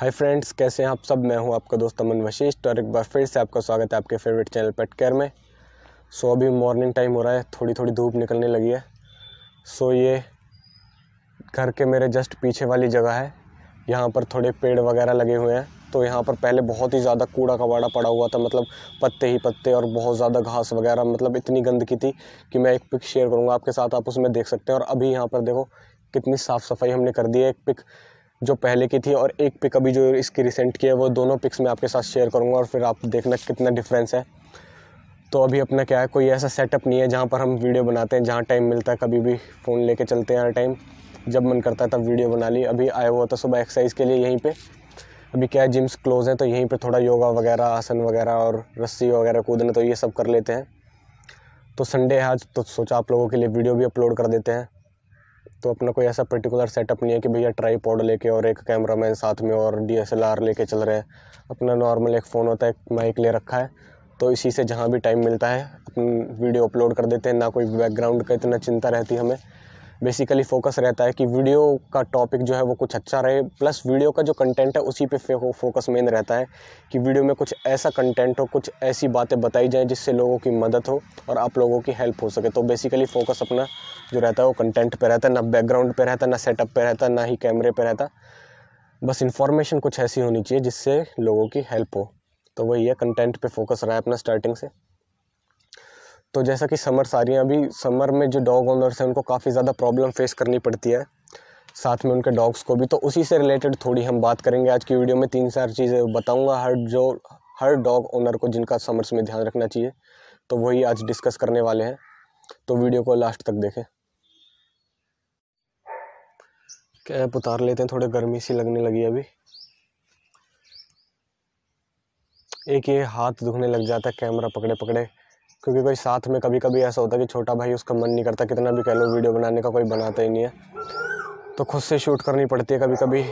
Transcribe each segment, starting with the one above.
hi friends कैसे हैं आप सब मैं हूं आपका दोस्त अमन वशिष्ठ और एक बार फिर से आपका स्वागत है आपके फेवरेट चैनल पेट केयर में सो so, अभी मॉर्निंग टाइम हो रहा है थोड़ी थोड़ी धूप निकलने लगी है सो so, ये घर के मेरे जस्ट पीछे वाली जगह है यहाँ पर थोड़े पेड़ वगैरह लगे हुए हैं तो यहाँ पर पहले बहुत ही ज़्यादा कूड़ा कबाड़ा पड़ा हुआ था मतलब पत्ते ही पत्ते और बहुत ज़्यादा घास वगैरह मतलब इतनी गंदगी थी कि मैं एक पिक शेयर करूँगा आपके साथ आप उसमें देख सकते हैं और अभी यहाँ पर देखो कितनी साफ़ सफाई हमने कर दी है एक पिक जो पहले की थी और एक पिक अभी जो इसकी रिसेंट की है वो दोनों पिक्स मैं आपके साथ शेयर करूँगा और फिर आप देखना कितना डिफरेंस है तो अभी अपना क्या है कोई ऐसा सेटअप नहीं है जहाँ पर हम वीडियो बनाते हैं जहाँ टाइम मिलता है कभी भी फ़ोन लेके चलते हैं हर टाइम जब मन करता है तब वीडियो बना ली अभी आया हुआ था सुबह एक्सरसाइज के लिए यहीं पर अभी क्या है जिम्स क्लोज हैं तो यहीं पर थोड़ा योगा वगैरह आसन वगैरह और रस्सी वगैरह कूदना तो ये सब कर लेते हैं तो संडे है आज तो सोचा आप लोगों के लिए वीडियो भी अपलोड कर देते हैं तो अपना कोई ऐसा पर्टिकुलर सेटअप नहीं है कि भैया ट्राईपॉड लेके और एक कैमरा मैन साथ में और डी एस एल आर लेके चल रहे हैं अपना नॉर्मल एक फ़ोन होता है माइक ले रखा है तो इसी से जहाँ भी टाइम मिलता है अपन वीडियो अपलोड कर देते हैं ना कोई बैकग्राउंड का इतना चिंता रहती हमें बेसिकली फोकस रहता है कि वीडियो का टॉपिक जो है वो कुछ अच्छा रहे प्लस वीडियो का जो कंटेंट है उसी पे फोकस मेन रहता है कि वीडियो में कुछ ऐसा कंटेंट हो कुछ ऐसी बातें बताई जाएँ जिससे लोगों की मदद हो और आप लोगों की हेल्प हो सके तो बेसिकली फोकस अपना जो रहता है वो कंटेंट पर रहता है ना बैकग्राउंड पर रहता ना सेटअप पर रहता ना ही कैमरे पर रहता बस इन्फॉर्मेशन कुछ ऐसी होनी चाहिए जिससे लोगों की हेल्प हो तो वही है कंटेंट पे फोकस रहा है अपना स्टार्टिंग से तो जैसा कि समर सारियाँ अभी समर में जो डॉग ओनर्स हैं उनको काफ़ी ज़्यादा प्रॉब्लम फेस करनी पड़ती है साथ में उनके डॉग्स को भी तो उसी से रिलेटेड थोड़ी हम बात करेंगे आज की वीडियो में तीन चार चीज़ें बताऊंगा हर जो हर डॉग ओनर को जिनका समर्स में ध्यान रखना चाहिए तो वही आज डिस्कस करने वाले हैं तो वीडियो को लास्ट तक देखें कैप उतार लेते हैं थोड़े गर्मी सी लगने लगी अभी एक ये हाथ दुखने लग जाता है कैमरा पकड़े पकड़े क्योंकि कोई साथ में कभी कभी ऐसा होता है कि छोटा भाई उसका मन नहीं करता कितना भी कह लो वीडियो बनाने का कोई बनाता ही नहीं है तो खुद से शूट करनी पड़ती है कभी कभी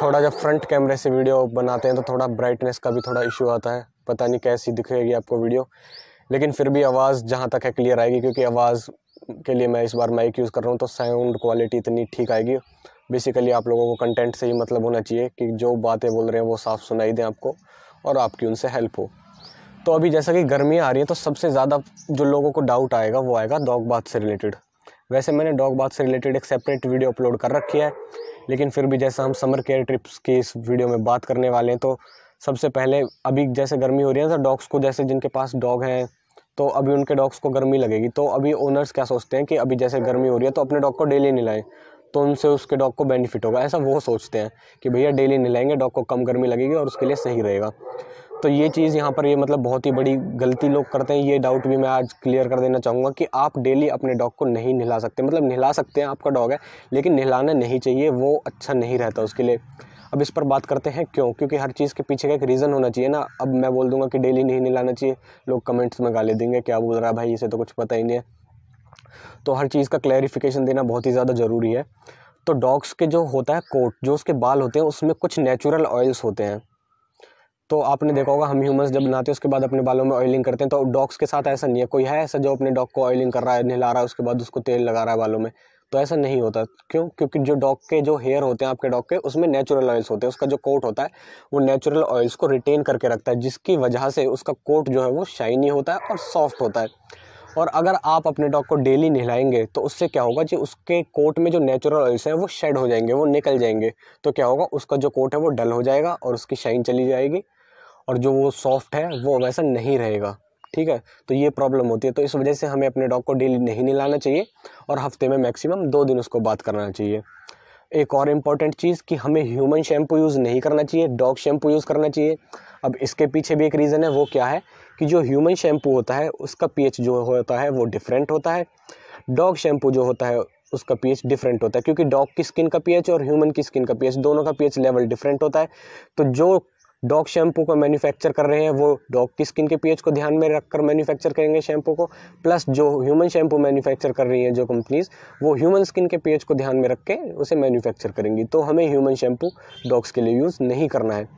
थोड़ा जब फ्रंट कैमरे से वीडियो बनाते हैं तो थोड़ा ब्राइटनेस का भी थोड़ा इशू आता है पता नहीं कैसी दिखेगी आपको वीडियो लेकिन फिर भी आवाज़ जहाँ तक है क्लियर आएगी क्योंकि आवाज़ के लिए मैं इस बार माइक यूज़ कर रहा हूँ तो साउंड क्वालिटी इतनी ठीक आएगी बेसिकली आप लोगों को कंटेंट से ही मतलब होना चाहिए कि जो बातें बोल रहे हैं वो साफ सुनाई दें आपको और आपकी उनसे हेल्प हो तो अभी जैसा कि गर्मियाँ आ रही है तो सबसे ज़्यादा जो लोगों को डाउट आएगा वो आएगा डॉग बाथ से रिलेटेड वैसे मैंने डॉग बाथ से रिलेटेड एक सेपरेट वीडियो अपलोड कर रखी है लेकिन फिर भी जैसा हम समर केयर ट्रिप्स की इस वीडियो में बात करने वाले हैं तो सबसे पहले अभी जैसे गर्मी हो रही है तो डॉग्स को जैसे जिनके पास डॉग हैं तो अभी उनके डॉग्स को गर्मी लगेगी तो अभी ओनर्स क्या सोचते हैं कि अभी जैसे गर्मी हो रही है तो अपने डॉग को डेली नहीं तो उनसे उसके डॉग को बेनिफिट होगा ऐसा वो सोचते हैं कि भैया डेली नहलाएंगे डॉग को कम गर्मी लगेगी और उसके लिए सही रहेगा तो ये चीज़ यहाँ पर ये मतलब बहुत ही बड़ी गलती लोग करते हैं ये डाउट भी मैं आज क्लियर कर देना चाहूँगा कि आप डेली अपने डॉग को नहीं नहला सकते मतलब नहला सकते हैं आपका डॉग है लेकिन नहलाना नहीं चाहिए वो अच्छा नहीं रहता उसके लिए अब इस पर बात करते हैं क्यों क्योंकि हर चीज़ के पीछे का एक रीज़न होना चाहिए ना अब मैं बोल दूंगा कि डेली नहीं नहलाना चाहिए लोग कमेंट्स में गाली देंगे क्या बोल रहा है भाई इसे तो कुछ पता ही नहीं है तो हर चीज़ का क्लैरिफिकेशन देना बहुत ही ज़्यादा ज़रूरी है तो डॉग्स के जो होता है कोट जो उसके बाल होते हैं उसमें कुछ नेचुरल ऑयल्स होते हैं तो आपने देखा होगा हम ह्यूमंस जब नहाते हैं उसके बाद अपने बालों में ऑयलिंग करते हैं तो डॉग्स के साथ ऐसा नहीं है कोई है ऐसा जो अपने डॉग को ऑयलिंग कर रहा है नहला रहा है उसके बाद उसको तेल लगा रहा है बालों में तो ऐसा नहीं होता क्यों क्योंकि जो डॉग के जो हेयर होते हैं आपके डॉग के उसमें नेचुरल ऑयल्स होते हैं उसका जो कोट होता है वो नेचुरल ऑयल्स को रिटेन करके रखता है जिसकी वजह से उसका कोट जो है वो शाइनी होता है और सॉफ्ट होता है और अगर आप अपने डॉग को डेली नहलाएंगे तो उससे क्या होगा जी उसके कोट में जो नेचुरल ऑयल्स हैं वो शेड हो जाएंगे वो निकल जाएंगे तो क्या होगा उसका जो कोट है वो डल हो जाएगा और उसकी शाइन चली जाएगी और जो वो सॉफ्ट है वो वैसा नहीं रहेगा ठीक है तो ये प्रॉब्लम होती है तो इस वजह से हमें अपने डॉग को डेली नहीं नहलाना चाहिए और हफ्ते में मैक्सिमम दो दिन उसको बात करना चाहिए एक और इम्पॉर्टेंट चीज़ कि हमें ह्यूमन शैम्पू यूज़ नहीं करना चाहिए डॉग शैम्पू यूज़ करना चाहिए अब इसके पीछे भी एक रीज़न है वो क्या है कि जो ह्यूमन शैम्पू होता है उसका पी जो होता है वो डिफरेंट होता है डॉग शैम्पू जो होता है उसका पीएच डिफरेंट होता है क्योंकि डॉग की स्किन का पीएच और ह्यूमन की स्किन का पीएच दोनों का पीएच लेवल डिफरेंट होता है तो जो डॉग शैम्पू का मैन्युफैक्चर कर रहे हैं वो डॉग की स्किन के पीएच को ध्यान में रखकर मैन्युफैक्चर करेंगे शैम्पू को प्लस जो ह्यूमन शैम्पू मैन्युफैक्चर कर रही हैं जो कंपनीज़ वो ह्यूमन स्किन के पीएच को ध्यान में रख के उसे मैन्युफैक्चर करेंगी तो हमें ह्यूमन शैम्पू डॉग्स के लिए यूज़ नहीं करना है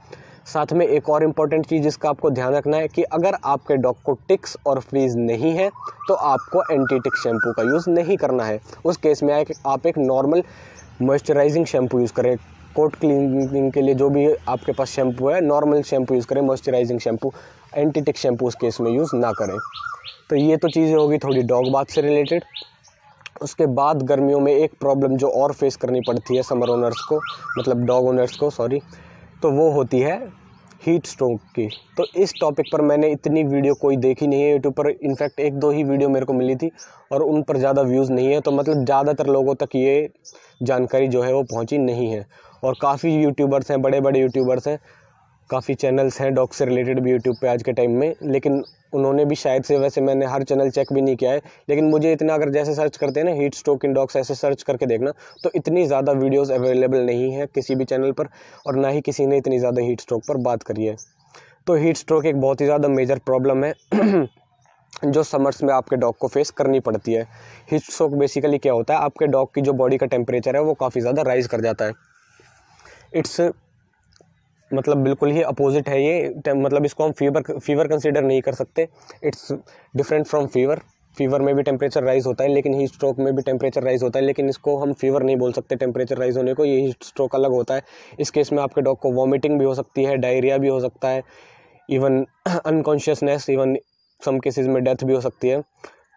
साथ में एक और इम्पॉर्टेंट चीज़ जिसका आपको ध्यान रखना है कि अगर आपके डॉग को टिक्स और फ्रीज नहीं है तो आपको एंटी टिक्स शैम्पू का यूज़ नहीं करना है उस केस में आप एक नॉर्मल मॉइस्चराइजिंग शैम्पू यूज़ करें कोट क्लीनिंग के लिए जो भी आपके पास शैम्पू है नॉर्मल शैम्पू यूज़ करें मॉइस्चराइजिंग शैम्पू एंटीटिक शैम्पू उसके इसमें यूज़ ना करें तो ये तो चीज़ें होगी थोड़ी डॉग बाथ से रिलेटेड उसके बाद गर्मियों में एक प्रॉब्लम जो और फेस करनी पड़ती है समर ओनर्स को मतलब डॉग ओनर्स को सॉरी तो वो होती है हीट स्ट्रोक की तो इस टॉपिक पर मैंने इतनी वीडियो कोई देखी नहीं है यूट्यूब पर इनफैक्ट एक दो ही वीडियो मेरे को मिली थी और उन पर ज़्यादा व्यूज़ नहीं है तो मतलब ज़्यादातर लोगों तक ये जानकारी जो है वो पहुँची नहीं है और काफ़ी यूट्यूबर्स हैं बड़े बड़े यूट्यूबर्स हैं काफ़ी चैनल्स हैं डॉग से रिलेटेड भी यूट्यूब पे आज के टाइम में लेकिन उन्होंने भी शायद से वैसे मैंने हर चैनल चेक भी नहीं किया है लेकिन मुझे इतना अगर जैसे सर्च करते हैं ना हीट स्ट्रोक इन डॉग्स ऐसे सर्च करके देखना तो इतनी ज़्यादा वीडियोस अवेलेबल नहीं है किसी भी चैनल पर और ना ही किसी ने इतनी ज़्यादा हीट स्ट्रोक पर बात करी है तो हीट स्ट्रोक एक बहुत ही ज़्यादा मेजर प्रॉब्लम है जो समर्स में आपके डॉग को फेस करनी पड़ती है हीट स्ट्रोक बेसिकली क्या होता है आपके डॉग की जो बॉडी का टेम्परेचर है वो काफ़ी ज़्यादा राइज़ कर जाता है इट्स मतलब बिल्कुल ही अपोजिट है ये मतलब इसको हम फीवर फीवर कंसिडर नहीं कर सकते it's different from fever fever में भी टेम्परेचर राइज होता है लेकिन हीट स्ट्रोक में भी टेम्परेचर राइज होता है लेकिन इसको हम फीवर नहीं बोल सकते टेम्परेचर राइज होने को ये हीट स्ट्रोक अलग होता है इस केस में आपके डॉग को वॉमिटिंग भी हो सकती है डायरिया भी हो सकता है even unconsciousness even some cases में डेथ भी हो सकती है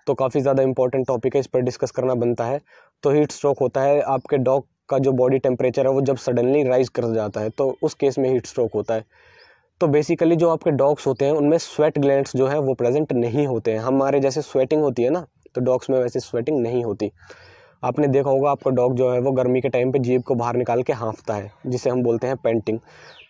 तो काफ़ी ज़्यादा इंपॉर्टेंट टॉपिक है इस पर डिस्कस करना बनता है तो हीट स्ट्रोक होता है आपके डॉग का जो बॉडी टेम्परेचर है वो जब सडनली राइज कर जाता है तो उस केस में हीट स्ट्रोक होता है तो बेसिकली जो आपके डॉग्स होते हैं उनमें स्वेट ग्लैंड्स जो है वो प्रेजेंट नहीं होते हैं हमारे जैसे स्वेटिंग होती है ना तो डॉग्स में वैसे स्वेटिंग नहीं होती आपने देखा होगा आपका डॉग जो है वो गर्मी के टाइम पे जीप को बाहर निकाल के हाँफता है जिसे हम बोलते हैं पेंटिंग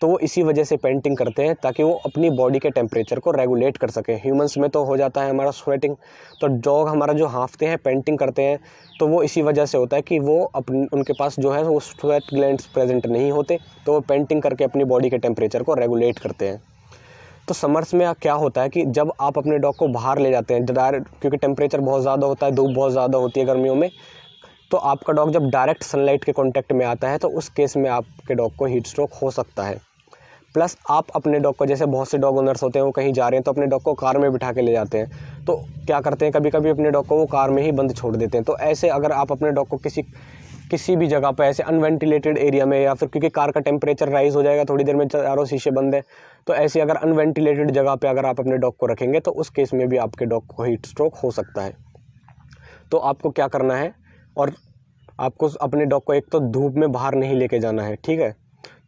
तो वो इसी वजह से पेंटिंग करते हैं ताकि वो अपनी बॉडी के टेम्परेचर को रेगुलेट कर सकें ह्यूमंस में तो हो जाता है हमारा स्वेटिंग तो डॉग हमारा जो हाँफते हैं पेंटिंग करते हैं तो वो इसी वजह से होता है कि वो अपने उनके पास जो है वो स्वेट ग्लैंड प्रेजेंट नहीं होते तो वो पेंटिंग करके अपनी बॉडी के टेम्परेचर को रेगुलेट करते हैं तो समर्स में क्या होता है कि जब आप अपने डॉग को बाहर ले जाते हैं क्योंकि टेम्परेचर बहुत ज़्यादा होता है धूप बहुत ज़्यादा होती है गर्मियों में तो आपका डॉग जब डायरेक्ट सनलाइट के कॉन्टैक्ट में आता है तो उस केस में आपके डॉग को हीट स्ट्रोक हो सकता है प्लस आप अपने डॉग को जैसे बहुत से डॉग ओनर्स होते हैं वो कहीं जा रहे हैं तो अपने डॉग को कार में बिठा के ले जाते हैं तो क्या करते हैं कभी कभी अपने डॉग को वो कार में ही बंद छोड़ देते हैं तो ऐसे अगर आप अपने डॉग को किसी किसी भी जगह पर ऐसे अनवेंटिलेटेड एरिया में या फिर क्योंकि कार का टेम्परेचर राइज हो जाएगा थोड़ी देर में चारों शीशे बंद है तो ऐसे अगर अनवेंटिलेटेड जगह पर अगर आप अपने डॉग को रखेंगे तो उस केस में भी आपके डॉग को हीट स्ट्रोक हो सकता है तो आपको क्या करना है और आपको अपने डॉग को एक तो धूप में बाहर नहीं लेके जाना है ठीक है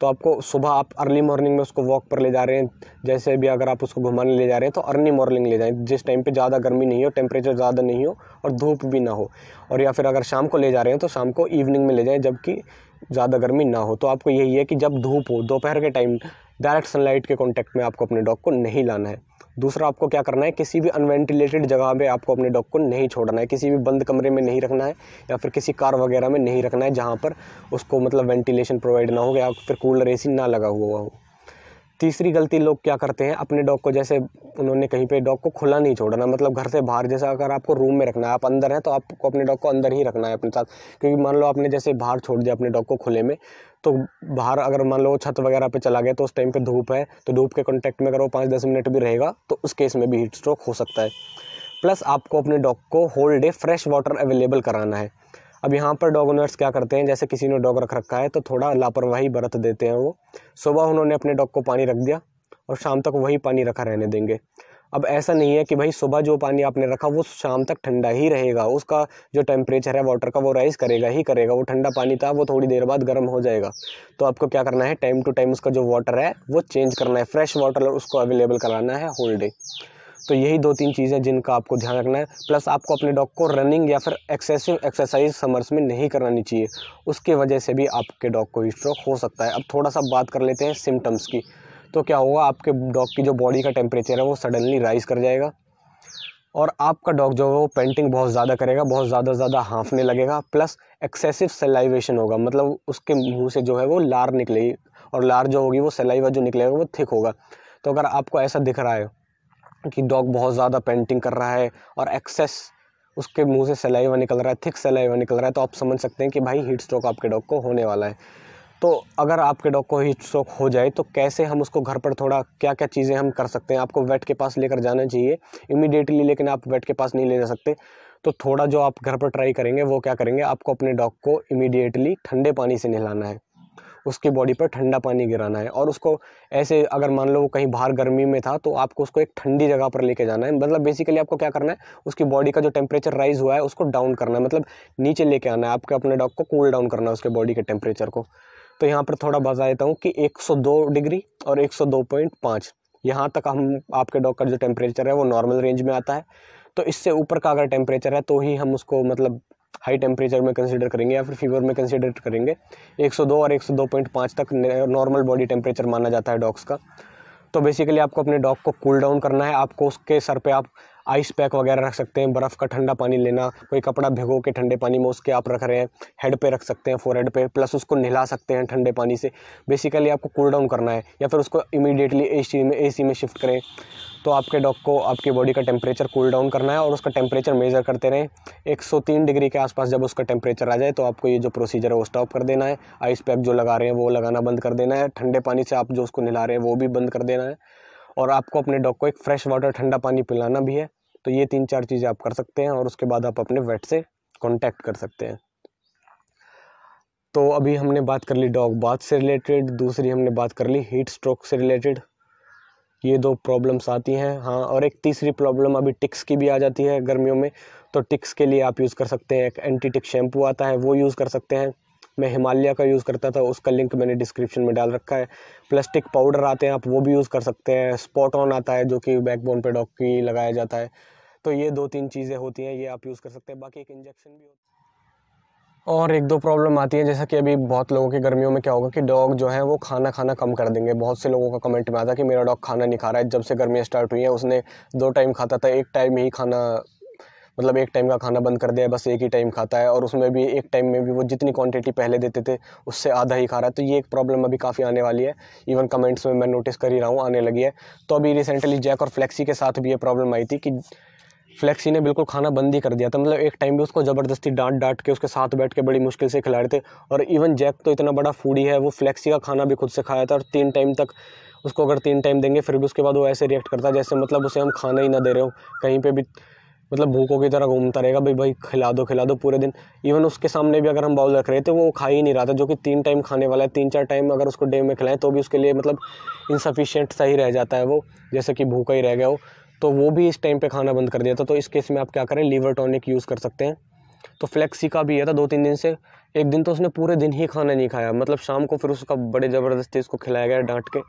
तो आपको सुबह आप अर्ली मॉर्निंग में उसको वॉक पर ले जा रहे हैं जैसे भी अगर आप उसको घुमाने ले जा रहे हैं तो अर्ली मॉर्निंग ले जाएं जिस टाइम पे ज़्यादा गर्मी नहीं हो टेम्परेचर ज़्यादा नहीं हो और धूप भी ना हो और या फिर अगर शाम को ले जा रहे हैं तो शाम को इवनिंग में ले जाएं जबकि ज़्यादा गर्मी ना हो तो आपको यही है कि जब धूप हो दोपहर के टाइम डायरेक्ट सनलाइट के कॉन्टैक्ट में आपको अपने डॉग को नहीं लाना है दूसरा आपको क्या करना है किसी भी अनवेंटिलेटेड जगह पे आपको अपने डॉग को नहीं छोड़ना है किसी भी बंद कमरे में नहीं रखना है या फिर किसी कार वगैरह में नहीं रखना है जहाँ पर उसको मतलब वेंटिलेशन प्रोवाइड ना हो या फिर कूलर ए ना लगा हुआ हो तीसरी गलती लोग क्या करते हैं अपने डॉग को जैसे उन्होंने कहीं पे डॉग को खुला नहीं छोड़ना मतलब घर से बाहर जैसा अगर आपको रूम में रखना है आप अंदर हैं तो आपको अपने डॉग को अंदर ही रखना है अपने साथ क्योंकि मान लो आपने जैसे बाहर छोड़ दिया अपने डॉग को खुले में तो बाहर अगर मान लो छत वगैरह पे चला गया तो उस टाइम पे धूप है तो धूप के कॉन्टैक्ट में अगर वो पाँच दस मिनट भी रहेगा तो उस केस में भी हीट स्ट्रोक हो सकता है प्लस आपको अपने डॉग को whole day fresh water available कराना है अब यहाँ पर डॉग ओनर्स क्या करते हैं जैसे किसी ने डॉग रख रखा है तो थोड़ा लापरवाही बरत देते हैं वो सुबह उन्होंने अपने डॉग को पानी रख दिया और शाम तक वही पानी रखा रहने देंगे अब ऐसा नहीं है कि भाई सुबह जो पानी आपने रखा वो शाम तक ठंडा ही रहेगा उसका जो टेम्परेचर है वाटर का वो राइज़ करेगा ही करेगा वो ठंडा पानी था वो थोड़ी देर बाद गर्म हो जाएगा तो आपको क्या करना है टाइम टू टाइम उसका जो वाटर है वो चेंज करना है फ्रेश वाटर उसको अवेलेबल कराना है होल डे तो यही दो तीन चीज़ें जिनका आपको ध्यान रखना है प्लस आपको अपने डॉग को रनिंग या फिर एक्सेसिव एक्सरसाइज समर्स में नहीं करानी चाहिए उसके वजह से भी आपके डॉग को स्ट्रोक हो सकता है अब थोड़ा सा बात कर लेते हैं सिम्टम्स की तो क्या होगा आपके डॉग की जो बॉडी का टेम्परेचर है वो सडनली राइज़ कर जाएगा और आपका डॉग जो है वो पेंटिंग बहुत ज़्यादा करेगा बहुत ज़्यादा ज़्यादा हाँफने लगेगा प्लस एक्सेसिव सेलाइवेशन होगा मतलब उसके मुंह से जो है वो लार निकलेगी और लार जो होगी वो सेलाइवा जो निकलेगा वो थिक होगा तो अगर आपको ऐसा दिख रहा है कि डॉग बहुत ज़्यादा पेंटिंग कर रहा है और एक्सेस उसके मुंह से सलाइवा निकल रहा है थिक सलाइवा निकल रहा है तो आप समझ सकते हैं कि भाई हीट स्ट्रोक आपके डॉग को होने वाला है तो अगर आपके डॉग को हीट स्ट्रोक हो जाए तो कैसे हम उसको घर पर थोड़ा क्या क्या चीज़ें हम कर सकते हैं आपको वेट के पास लेकर जाना चाहिए इमिडिएटली लेकिन आप वेट के पास नहीं ले जा सकते तो थोड़ा जो आप घर पर ट्राई करेंगे वो क्या करेंगे आपको अपने डॉग को इमीडिएटली ठंडे पानी से नहलाना है उसकी बॉडी पर ठंडा पानी गिराना है और उसको ऐसे अगर मान लो वो कहीं बाहर गर्मी में था तो आपको उसको एक ठंडी जगह पर लेके जाना है मतलब बेसिकली आपको क्या करना है उसकी बॉडी का जो टेम्परेचर राइज हुआ है उसको डाउन करना है मतलब नीचे लेके आना है आपके अपने डॉग को कूल डाउन करना है उसके बॉडी के टेम्परेचर को तो यहाँ पर थोड़ा बता देता हूँ कि 102 डिग्री और 102.5 यहाँ तक हम आपके डॉग का जो टेम्परेचर है वो नॉर्मल रेंज में आता है तो इससे ऊपर का अगर टेम्परेचर है तो ही हम उसको मतलब हाई टेम्परेचर में कंसिडर करेंगे या फिर फीवर में कंसिडर करेंगे 102 और 102.5 तक नॉर्मल बॉडी टेम्परेचर माना जाता है डॉग्स का तो बेसिकली आपको अपने डॉग को कूल डाउन करना है आपको उसके सर पे आप आइस पैक वगैरह रख सकते हैं बर्फ़ का ठंडा पानी लेना कोई कपड़ा भिगो के ठंडे पानी में उसके आप रख रहे हैं हेड पे रख सकते हैं फोरहेड पे प्लस उसको नहला सकते हैं ठंडे पानी से बेसिकली आपको कूल डाउन करना है या फिर उसको इमीडिएटली ए में ए में शिफ्ट करें तो आपके डॉग को आपकी बॉडी का टेम्परेचर कूल डाउन करना है और उसका टेम्परेचर मेज़र करते रहें तीन डिग्री के आसपास जब उसका टेम्परेचर आ जाए तो आपको ये जो प्रोसीजर है वो स्टॉप कर देना है आइस पैक जो लगा रहे हैं वो लगाना बंद कर देना है ठंडे पानी से आप जो उसको नहला रहे हैं वो भी बंद कर देना है और आपको अपने डॉग को एक फ्रेश वाटर ठंडा पानी पिलाना भी है तो ये तीन चार चीज़ें आप कर सकते हैं और उसके बाद आप अपने वेट से कॉन्टैक्ट कर सकते हैं तो अभी हमने बात कर ली डॉग बाथ से रिलेटेड दूसरी हमने बात कर ली हीट स्ट्रोक से रिलेटेड ये दो प्रॉब्लम्स आती हैं हाँ और एक तीसरी प्रॉब्लम अभी टिक्स की भी आ जाती है गर्मियों में तो टिक्स के लिए आप यूज़ कर सकते हैं एक एंटी टिक शैम्पू आता है वो यूज़ कर सकते हैं मैं हिमालय का यूज़ करता था उसका लिंक मैंने डिस्क्रिप्शन में डाल रखा है प्लास्टिक पाउडर आते हैं आप वो भी यूज़ कर सकते हैं स्पॉट ऑन आता है जो कि बैकबोन पे डॉग की लगाया जाता है तो ये दो तीन चीज़ें होती हैं ये आप यूज़ कर सकते हैं बाकी एक इंजेक्शन भी होता है और एक दो प्रॉब्लम आती है जैसा कि अभी बहुत लोगों के गर्मियों में क्या होगा कि डॉग जो है वो खाना खाना कम कर देंगे बहुत से लोगों का कमेंट में आता है कि मेरा डॉग खाना नहीं खा रहा है जब से गर्मियाँ स्टार्ट हुई हैं उसने दो टाइम खाता था एक टाइम ही खाना मतलब एक टाइम का खाना बंद कर दिया बस एक ही टाइम खाता है और उसमें भी एक टाइम में भी वो जितनी क्वांटिटी पहले देते थे उससे आधा ही खा रहा है तो ये एक प्रॉब्लम अभी काफ़ी आने वाली है इवन कमेंट्स में मैं नोटिस कर ही रहा हूँ आने लगी है तो अभी रिसेंटली जैक और फ्लैक्सी के साथ भी ये प्रॉब्लम आई थी कि फ्लैक्सी ने बिल्कुल खाना बंद ही कर दिया था मतलब एक टाइम भी उसको ज़बरदस्ती डांट डांट के उसके साथ बैठ के बड़ी मुश्किल से खिला रहे थे और इवन जैक तो इतना बड़ा फूडी है वो फ्लैक्सी का खाना भी खुद से खाया था और तीन टाइम तक उसको अगर तीन टाइम देंगे फिर भी उसके बाद वो ऐसे रिएक्ट करता जैसे मतलब उसे हम खाना ही ना दे रहे हो कहीं पर भी मतलब भूखों की तरह घूमता रहेगा भाई भाई खिला दो खिला दो पूरे दिन इवन उसके सामने भी अगर हम बाउल रख रहे थे तो वो खा ही नहीं रहा था जो कि तीन टाइम खाने वाला है तीन चार टाइम अगर उसको डे में खिलाएं तो भी उसके लिए मतलब इनसफिशेंट सही रह जाता है वो जैसे कि भूखा ही रह गया हो तो वो भी इस टाइम पर खाना बंद कर दिया था तो इस केस में आप क्या करें लीवर टॉनिक यूज़ कर सकते हैं तो फ्लेक्सी का भी है था दो तीन दिन से एक दिन तो उसने पूरे दिन ही खाना नहीं खाया मतलब शाम को फिर उसका बड़े ज़बरदस्ती उसको खिलाया गया डांट के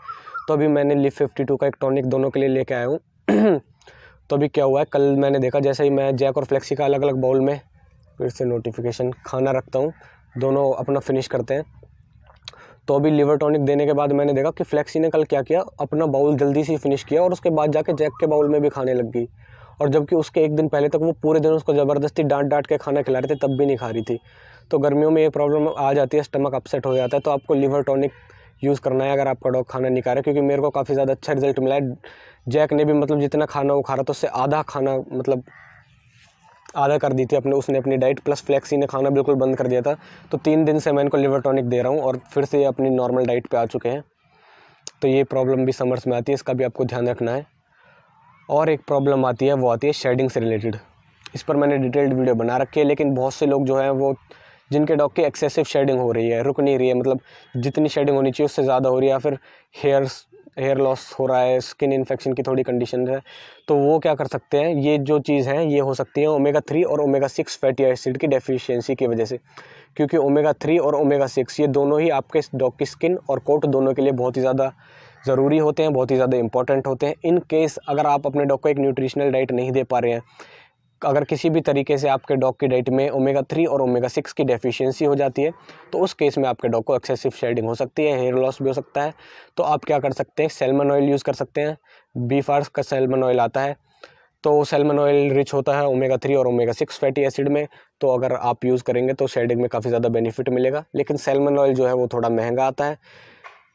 तो अभी मैंने लिफ फिफ्टी टू का एक टॉनिक दोनों के लिए लेके आया हूँ तो अभी क्या हुआ है कल मैंने देखा जैसे ही मैं जैक और फ्लेक्सी का अलग अलग बाउल में फिर से नोटिफिकेशन खाना रखता हूँ दोनों अपना फिनिश करते हैं तो अभी लिवर टॉनिक देने के बाद मैंने देखा कि फ्लेक्सी ने कल क्या किया अपना बाउल जल्दी से फिनिश किया और उसके बाद जाके जैक के बाउल में भी खाने लग गई और जबकि उसके एक दिन पहले तक वो पूरे दिन उसको ज़बरदस्ती डांट डांट के खाना खिला रहे थे तब भी नहीं खा रही थी तो गर्मियों में ये प्रॉब्लम आ जाती है स्टमक अपसेट हो जाता है तो आपको लीवर टॉनिक यूज़ करना है अगर आपका डॉग खाना नहीं खा रहा क्योंकि मेरे को काफ़ी ज़्यादा अच्छा रिजल्ट मिला है जैक ने भी मतलब जितना खाना वो खा रहा था उससे आधा खाना मतलब आधा कर दी थी अपने उसने अपनी डाइट प्लस फ्लैक्सी ने खाना बिल्कुल बंद कर दिया था तो तीन दिन से मैं इनको लिवर टॉनिक दे रहा हूँ और फिर से ये अपनी नॉर्मल डाइट पर आ चुके हैं तो ये प्रॉब्लम भी समर्स में आती है इसका भी आपको ध्यान रखना है और एक प्रॉब्लम आती है वो आती है शेडिंग से रिलेटेड इस पर मैंने डिटेल्ड वीडियो बना रखी है लेकिन बहुत से लोग जो हैं वो जिनके डॉग की एक्सेसिव शेडिंग हो रही है रुक नहीं रही है मतलब जितनी शेडिंग होनी चाहिए उससे ज़्यादा हो रही है या फिर हेयर्स हेयर लॉस हो रहा है स्किन इन्फेक्शन की थोड़ी कंडीशन है तो वो क्या कर सकते हैं ये जो चीज़ है ये हो सकती है ओमेगा थ्री और ओमेगा सिक्स फैटी एसिड की डेफिशिएंसी की वजह से क्योंकि ओमेगा थ्री और ओमेगा सिक्स ये दोनों ही आपके डॉग की स्किन और कोट दोनों के लिए बहुत ही ज़्यादा ज़रूरी होते हैं बहुत ही ज़्यादा इंपॉर्टेंट होते हैं इन केस अगर आप अपने डॉग को एक न्यूट्रिशनल डाइट नहीं दे पा रहे हैं अगर किसी भी तरीके से आपके डॉग की डाइट में ओमेगा थ्री और ओमेगा सिक्स की डेफिशिएंसी हो जाती है तो उस केस में आपके डॉग को एक्सेसिव शेडिंग हो सकती है हेयर लॉस भी हो सकता है तो आप क्या कर सकते हैं सेलमन ऑयल यूज़ कर सकते हैं बी फार्स का सेलमन ऑयल आता है तो सेलमन ऑयल रिच होता है ओमेगा थ्री और ओमेगा सिक्स फैटी एसिड में तो अगर आप यूज़ करेंगे तो शेडिंग में काफ़ी ज़्यादा बेनिफिट मिलेगा लेकिन सेलमन ऑयल जो है वो थोड़ा महंगा आता है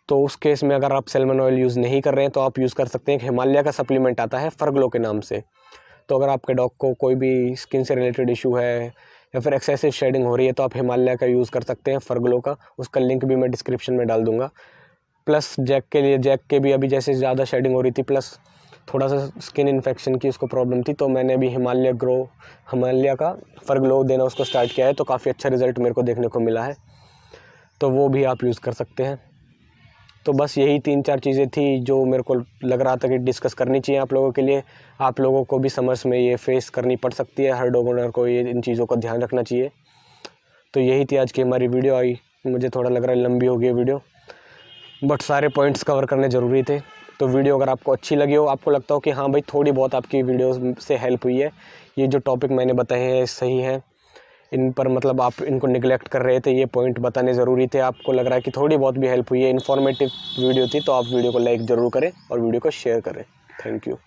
तो उस केस में अगर आप सेलमन ऑयल यूज़ नहीं कर रहे हैं तो आप यूज़ कर सकते हैं हिमालय का सप्लीमेंट आता है फर्गलो के नाम से तो अगर आपके डॉग को कोई भी स्किन से रिलेटेड इशू है या फिर एक्सेसिव शेडिंग हो रही है तो आप हिमालय का यूज़ कर सकते हैं फर्गलो का उसका लिंक भी मैं डिस्क्रिप्शन में डाल दूँगा प्लस जैक के लिए जैक के भी अभी जैसे ज़्यादा शेडिंग हो रही थी प्लस थोड़ा सा स्किन इन्फेक्शन की उसको प्रॉब्लम थी तो मैंने अभी हिमालय ग्रो हिमालय का फर्गलो देना उसको स्टार्ट किया है तो काफ़ी अच्छा रिजल्ट मेरे को देखने को मिला है तो वो भी आप यूज़ कर सकते हैं तो बस यही तीन चार चीज़ें थी जो मेरे को लग रहा था कि डिस्कस करनी चाहिए आप लोगों के लिए आप लोगों को भी समर्स में ये फेस करनी पड़ सकती है हर डोगोनर को ये इन चीज़ों का ध्यान रखना चाहिए तो यही थी आज की हमारी वीडियो आई मुझे थोड़ा लग रहा है लंबी हो गई वीडियो बट सारे पॉइंट्स कवर करने ज़रूरी थे तो वीडियो अगर आपको अच्छी लगी हो आपको लगता हो कि हाँ भाई थोड़ी बहुत आपकी वीडियो से हेल्प हुई है ये जो टॉपिक मैंने बताए हैं सही है इन पर मतलब आप इनको निगलेक्ट कर रहे थे ये पॉइंट बताने ज़रूरी थे आपको लग रहा है कि थोड़ी बहुत भी हेल्प हुई है इन्फॉर्मेटिव वीडियो थी तो आप वीडियो को लाइक ज़रूर करें और वीडियो को शेयर करें थैंक यू